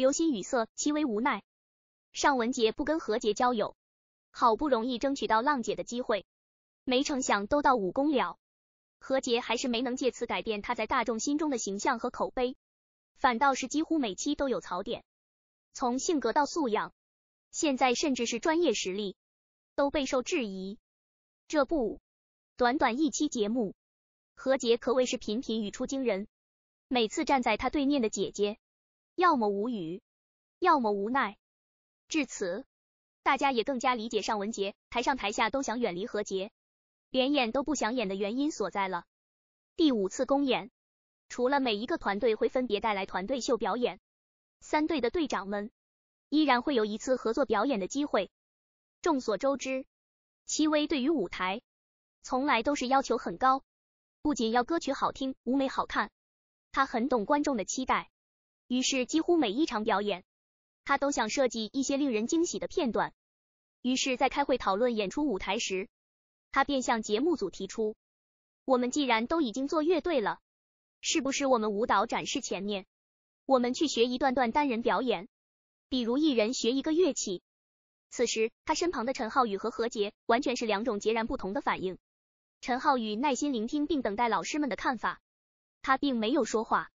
刘鑫语塞，戚为无奈。尚文杰不跟何洁交友，好不容易争取到浪姐的机会，没成想都到武功了，何洁还是没能借此改变她在大众心中的形象和口碑，反倒是几乎每期都有槽点，从性格到素养，现在甚至是专业实力，都备受质疑。这不，短短一期节目，何洁可谓是频频语出惊人，每次站在他对面的姐姐。要么无语，要么无奈。至此，大家也更加理解尚雯婕台上台下都想远离何洁，连演都不想演的原因所在了。第五次公演，除了每一个团队会分别带来团队秀表演，三队的队长们依然会有一次合作表演的机会。众所周知，戚薇对于舞台从来都是要求很高，不仅要歌曲好听，舞美好看，她很懂观众的期待。于是，几乎每一场表演，他都想设计一些令人惊喜的片段。于是，在开会讨论演出舞台时，他便向节目组提出：“我们既然都已经做乐队了，是不是我们舞蹈展示前面，我们去学一段段单人表演，比如一人学一个乐器？”此时，他身旁的陈浩宇和何洁完全是两种截然不同的反应。陈浩宇耐心聆听并等待老师们的看法，他并没有说话。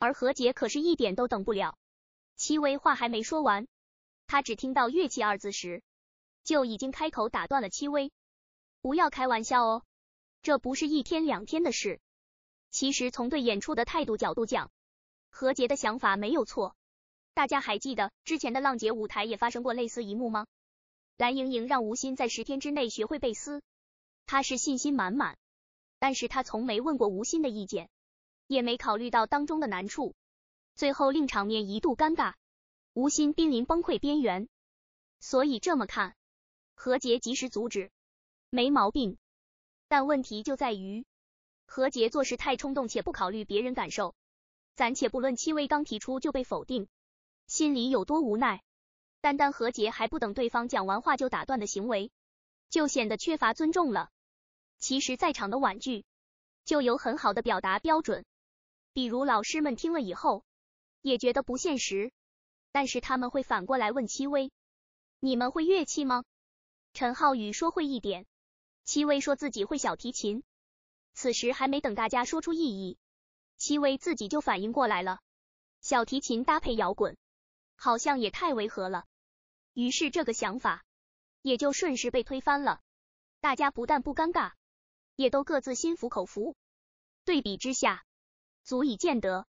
而何洁可是一点都等不了。戚薇话还没说完，他只听到“乐器”二字时，就已经开口打断了戚薇：“不要开玩笑哦，这不是一天两天的事。”其实从对演出的态度角度讲，何洁的想法没有错。大家还记得之前的浪姐舞台也发生过类似一幕吗？蓝盈莹让吴昕在十天之内学会贝斯，她是信心满满，但是她从没问过吴昕的意见。也没考虑到当中的难处，最后令场面一度尴尬，吴昕濒临崩溃边缘。所以这么看，何洁及时阻止没毛病。但问题就在于何洁做事太冲动，且不考虑别人感受。暂且不论戚薇刚提出就被否定，心里有多无奈，单单何洁还不等对方讲完话就打断的行为，就显得缺乏尊重了。其实，在场的婉拒就有很好的表达标准。比如老师们听了以后，也觉得不现实，但是他们会反过来问戚薇：“你们会乐器吗？”陈浩宇说会一点，戚薇说自己会小提琴。此时还没等大家说出异议，戚薇自己就反应过来了：小提琴搭配摇滚，好像也太违和了。于是这个想法也就顺势被推翻了。大家不但不尴尬，也都各自心服口服。对比之下。足以见得，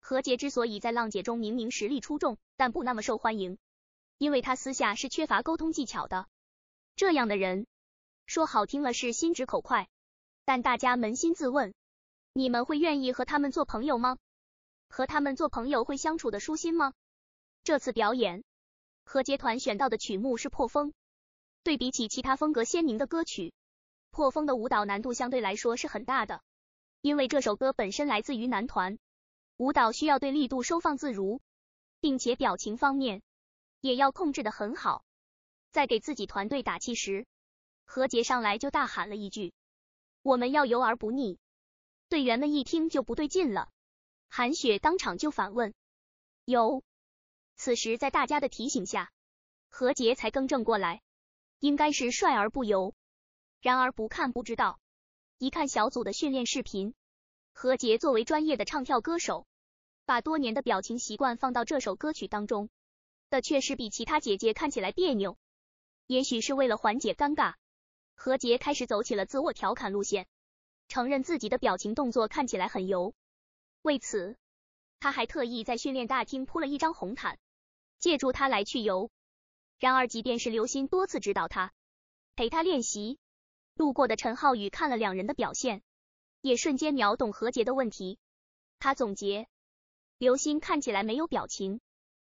何洁之所以在浪姐中明明实力出众，但不那么受欢迎，因为她私下是缺乏沟通技巧的。这样的人，说好听了是心直口快，但大家扪心自问，你们会愿意和他们做朋友吗？和他们做朋友会相处的舒心吗？这次表演，何洁团选到的曲目是破风，对比起其他风格鲜明的歌曲，破风的舞蹈难度相对来说是很大的。因为这首歌本身来自于男团，舞蹈需要对力度收放自如，并且表情方面也要控制的很好。在给自己团队打气时，何洁上来就大喊了一句：“我们要游而不腻。”队员们一听就不对劲了，韩雪当场就反问：“游？”此时在大家的提醒下，何洁才更正过来，应该是帅而不游。然而不看不知道。一看小组的训练视频，何洁作为专业的唱跳歌手，把多年的表情习惯放到这首歌曲当中的确是比其他姐姐看起来别扭。也许是为了缓解尴尬，何洁开始走起了自我调侃路线，承认自己的表情动作看起来很油。为此，他还特意在训练大厅铺了一张红毯，借助它来去油。然而，即便是刘欣多次指导他，陪他练习。路过的陈浩宇看了两人的表现，也瞬间秒懂何洁的问题。他总结：“刘鑫看起来没有表情，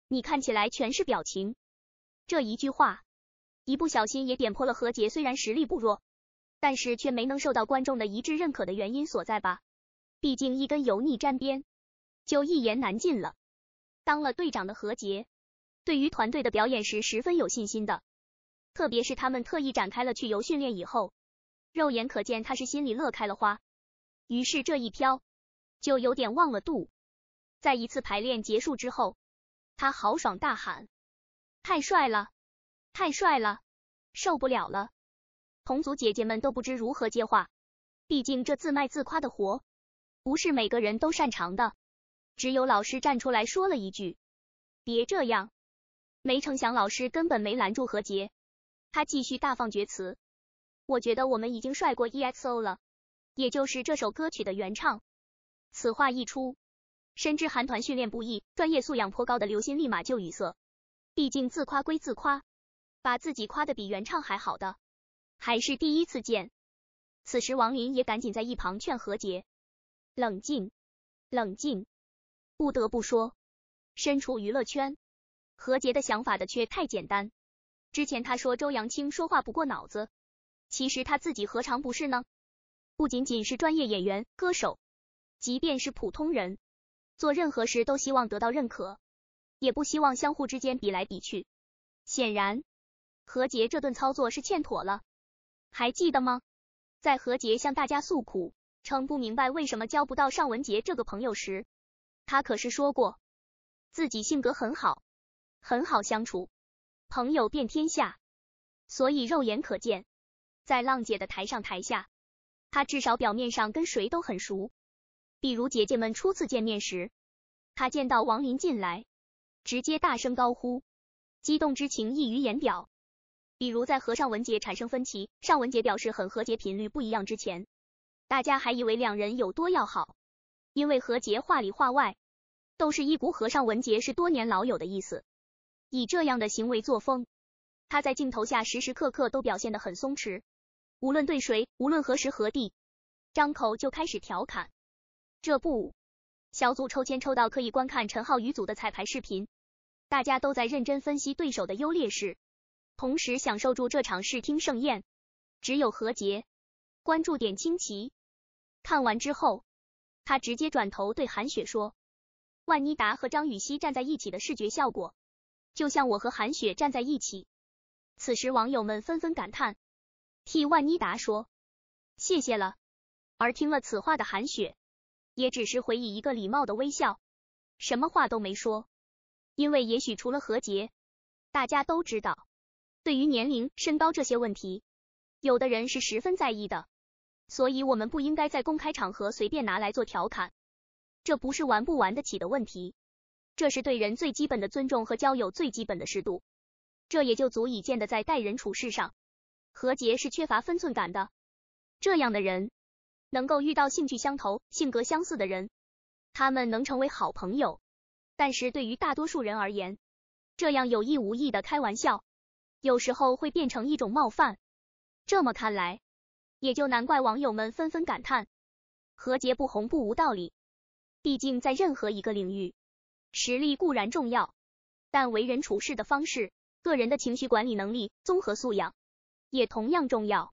你看起来全是表情。”这一句话，一不小心也点破了何洁虽然实力不弱，但是却没能受到观众的一致认可的原因所在吧。毕竟一根油腻沾边，就一言难尽了。当了队长的何洁，对于团队的表演是十分有信心的，特别是他们特意展开了去游训练以后。肉眼可见，他是心里乐开了花。于是这一飘，就有点忘了度。在一次排练结束之后，他豪爽大喊：“太帅了，太帅了，受不了了！”同组姐姐们都不知如何接话，毕竟这自卖自夸的活，不是每个人都擅长的。只有老师站出来说了一句：“别这样。”没成想，老师根本没拦住何洁，他继续大放厥词。我觉得我们已经帅过 EXO 了，也就是这首歌曲的原唱。此话一出，深知韩团训练不易、专业素养颇高的刘鑫立马就语塞。毕竟自夸归自夸，把自己夸的比原唱还好的，还是第一次见。此时王林也赶紧在一旁劝何洁：“冷静，冷静。”不得不说，身处娱乐圈，何洁的想法的确太简单。之前他说周扬青说话不过脑子。其实他自己何尝不是呢？不仅仅是专业演员、歌手，即便是普通人，做任何事都希望得到认可，也不希望相互之间比来比去。显然，何洁这顿操作是欠妥了。还记得吗？在何洁向大家诉苦，称不明白为什么交不到尚文杰这个朋友时，他可是说过自己性格很好，很好相处，朋友遍天下，所以肉眼可见。在浪姐的台上台下，他至少表面上跟谁都很熟。比如姐姐们初次见面时，他见到王林进来，直接大声高呼，激动之情溢于言表。比如在和尚文杰产生分歧，尚文杰表示很和洁频率不一样之前，大家还以为两人有多要好，因为何洁话里话外都是一股和尚文杰是多年老友的意思。以这样的行为作风，他在镜头下时时刻刻都表现得很松弛。无论对谁，无论何时何地，张口就开始调侃。这不，小组抽签抽到可以观看陈浩宇组的彩排视频，大家都在认真分析对手的优劣势，同时享受住这场视听盛宴。只有何洁，关注点清奇。看完之后，他直接转头对韩雪说：“万妮达和张雨曦站在一起的视觉效果，就像我和韩雪站在一起。”此时，网友们纷纷感叹。替万妮达说谢谢了，而听了此话的韩雪，也只是回以一个礼貌的微笑，什么话都没说。因为也许除了何洁，大家都知道，对于年龄、身高这些问题，有的人是十分在意的，所以我们不应该在公开场合随便拿来做调侃。这不是玩不玩得起的问题，这是对人最基本的尊重和交友最基本的适度。这也就足以见得在待人处事上。何洁是缺乏分寸感的，这样的人能够遇到兴趣相投、性格相似的人，他们能成为好朋友。但是对于大多数人而言，这样有意无意的开玩笑，有时候会变成一种冒犯。这么看来，也就难怪网友们纷纷感叹何洁不红不无道理。毕竟在任何一个领域，实力固然重要，但为人处事的方式、个人的情绪管理能力、综合素养。也同样重要。